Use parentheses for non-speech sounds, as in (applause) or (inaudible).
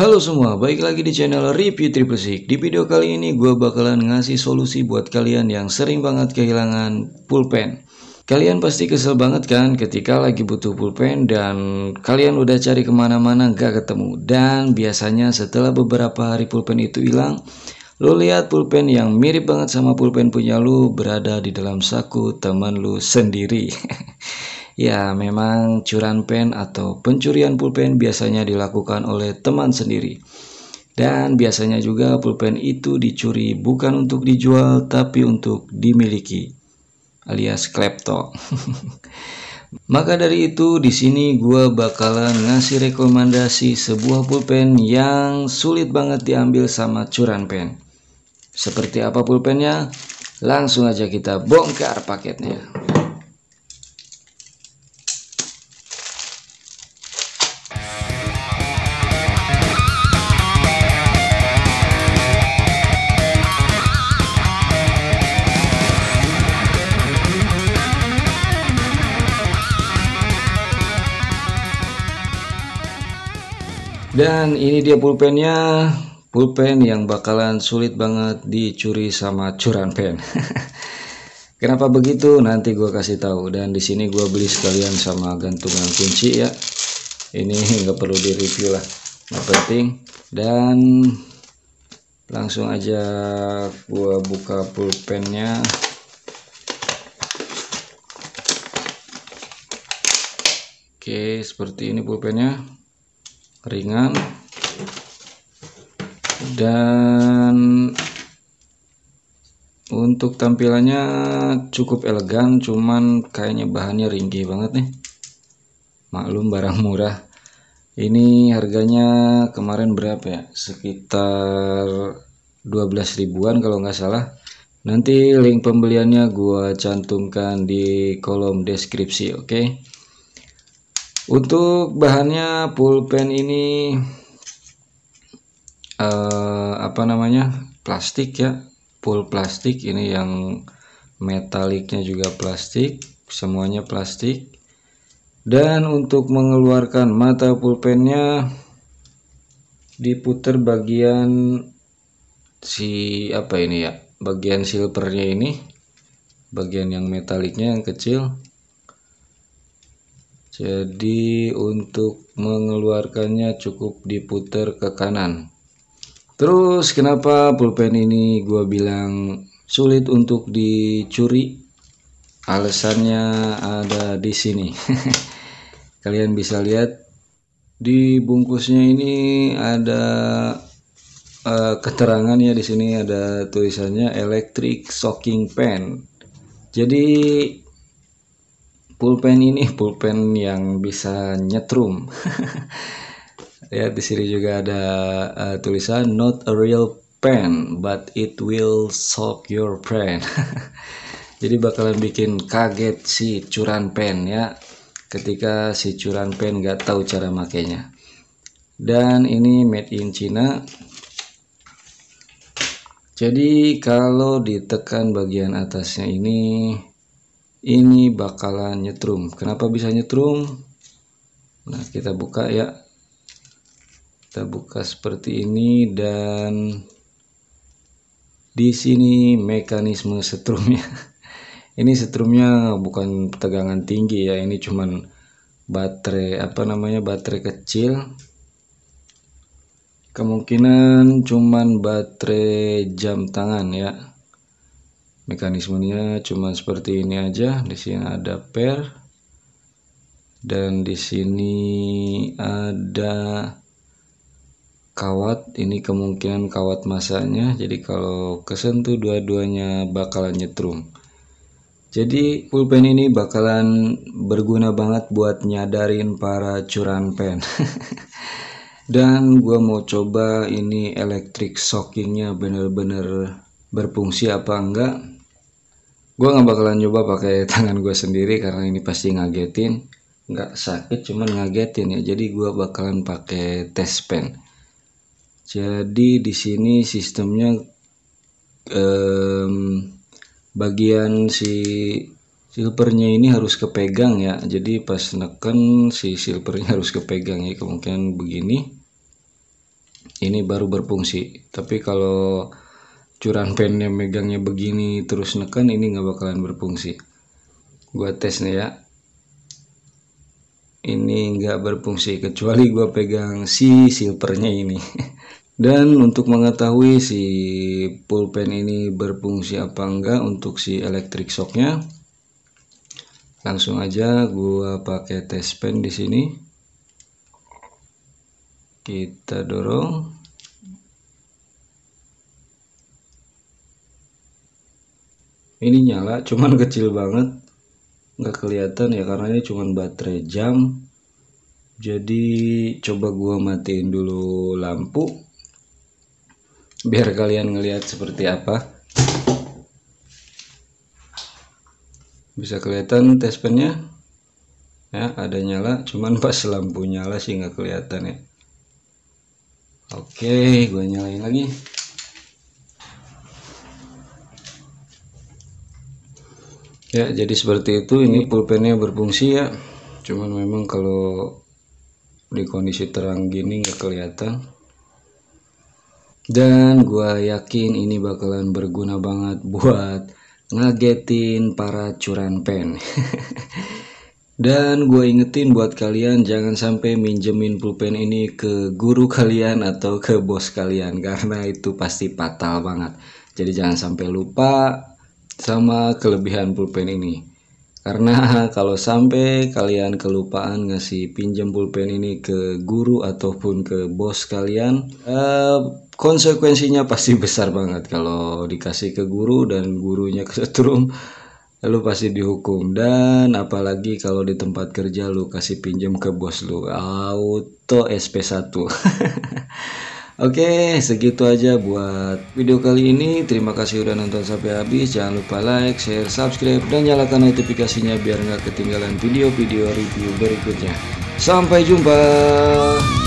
Halo semua, baik lagi di channel Review Triple Six. Di video kali ini gue bakalan ngasih solusi buat kalian yang sering banget kehilangan pulpen. Kalian pasti kesel banget kan ketika lagi butuh pulpen dan kalian udah cari kemana-mana gak ketemu. Dan biasanya setelah beberapa hari pulpen itu hilang, lo lihat pulpen yang mirip banget sama pulpen punya lo berada di dalam saku teman lo sendiri. (laughs) Ya, memang curan pen atau pencurian pulpen biasanya dilakukan oleh teman sendiri. Dan biasanya juga pulpen itu dicuri bukan untuk dijual tapi untuk dimiliki alias klepto. (laughs) Maka dari itu di sini gue bakalan ngasih rekomendasi sebuah pulpen yang sulit banget diambil sama curan pen. Seperti apa pulpennya? Langsung aja kita bongkar paketnya. Dan ini dia pulpennya, pulpen yang bakalan sulit banget dicuri sama curan pen. (laughs) Kenapa begitu? Nanti gue kasih tahu. Dan di sini gue beli sekalian sama gantungan kunci ya. Ini (laughs) nggak perlu direview lah, nggak penting. Dan langsung aja gue buka pulpennya. Oke, seperti ini pulpennya ringan dan untuk tampilannya cukup elegan cuman kayaknya bahannya ringkih banget nih maklum barang murah ini harganya kemarin berapa ya sekitar 12 ribuan kalau nggak salah nanti link pembeliannya gua cantumkan di kolom deskripsi oke okay? Untuk bahannya pulpen ini eh, apa namanya? plastik ya. Full plastik ini yang metaliknya juga plastik, semuanya plastik. Dan untuk mengeluarkan mata pulpennya diputar bagian si apa ini ya? Bagian silvernya ini. Bagian yang metaliknya yang kecil jadi untuk mengeluarkannya cukup diputar ke kanan terus kenapa pulpen ini gua bilang sulit untuk dicuri alasannya ada di sini (laughs) kalian bisa lihat di bungkusnya ini ada uh, keterangan ya di sini ada tulisannya electric shocking pen jadi pulpen ini pulpen yang bisa nyetrum (laughs) ya di sini juga ada uh, tulisan not a real pen but it will shock your pen (laughs) jadi bakalan bikin kaget si curan pen ya ketika si curan pen nggak tahu cara makainya dan ini made in China jadi kalau ditekan bagian atasnya ini ini bakalan nyetrum kenapa bisa nyetrum nah kita buka ya kita buka seperti ini dan di sini mekanisme setrumnya (laughs) ini setrumnya bukan tegangan tinggi ya ini cuman baterai apa namanya baterai kecil kemungkinan cuman baterai jam tangan ya mekanismenya cuma seperti ini aja di sini ada per dan di sini ada kawat ini kemungkinan kawat masanya jadi kalau kesentuh dua-duanya bakalan nyetrum jadi pulpen ini bakalan berguna banget buat nyadarin para curan pen (laughs) dan gua mau coba ini electric shockingnya bener-bener berfungsi apa enggak gue nggak bakalan nyoba pakai (laughs) tangan gue sendiri karena ini pasti ngagetin nggak sakit cuman ngagetin ya jadi gue bakalan pakai test pen jadi di sini sistemnya um, bagian si silvernya ini harus kepegang ya jadi pas neken si silvernya (laughs) harus kepegang ya kemungkinan begini ini baru berfungsi tapi kalau curan yang megangnya begini terus neken ini nggak bakalan berfungsi gua tes nih ya ini nggak berfungsi kecuali gua pegang si silvernya ini (laughs) dan untuk mengetahui si pulpen ini berfungsi apa enggak untuk si electric shocknya langsung aja gua pakai test pen di sini kita dorong ini nyala cuman (laughs) kecil banget nggak kelihatan ya karena ini cuman baterai jam jadi coba gua matiin dulu lampu biar kalian ngelihat seperti apa bisa kelihatan testpennya ya ada nyala cuman (laughs) pas lampu nyala sih nggak kelihatan ya oke gua nyalain lagi ya jadi seperti itu ini pulpennya berfungsi ya cuman memang kalau di kondisi terang gini nggak kelihatan dan gua yakin ini bakalan berguna banget (laughs) buat ngagetin para curan pen. (laughs) dan gue ingetin buat kalian jangan sampai minjemin pulpen ini ke guru kalian atau ke bos kalian karena itu pasti fatal banget jadi jangan sampai lupa sama kelebihan pulpen ini karena (laughs) kalau sampai kalian kelupaan ngasih pinjam pulpen ini ke guru ataupun ke bos kalian eh, konsekuensinya pasti (laughs) besar banget kalau dikasih ke guru dan gurunya (laughs) kesetrum lu pasti dihukum dan apalagi kalau di tempat kerja lu kasih pinjam ke bos lu auto SP1 Oke, segitu aja buat video kali ini. Terima kasih udah nonton sampai habis. Jangan lupa like, share, subscribe, dan nyalakan notifikasinya biar nggak ketinggalan video-video review berikutnya. Sampai jumpa.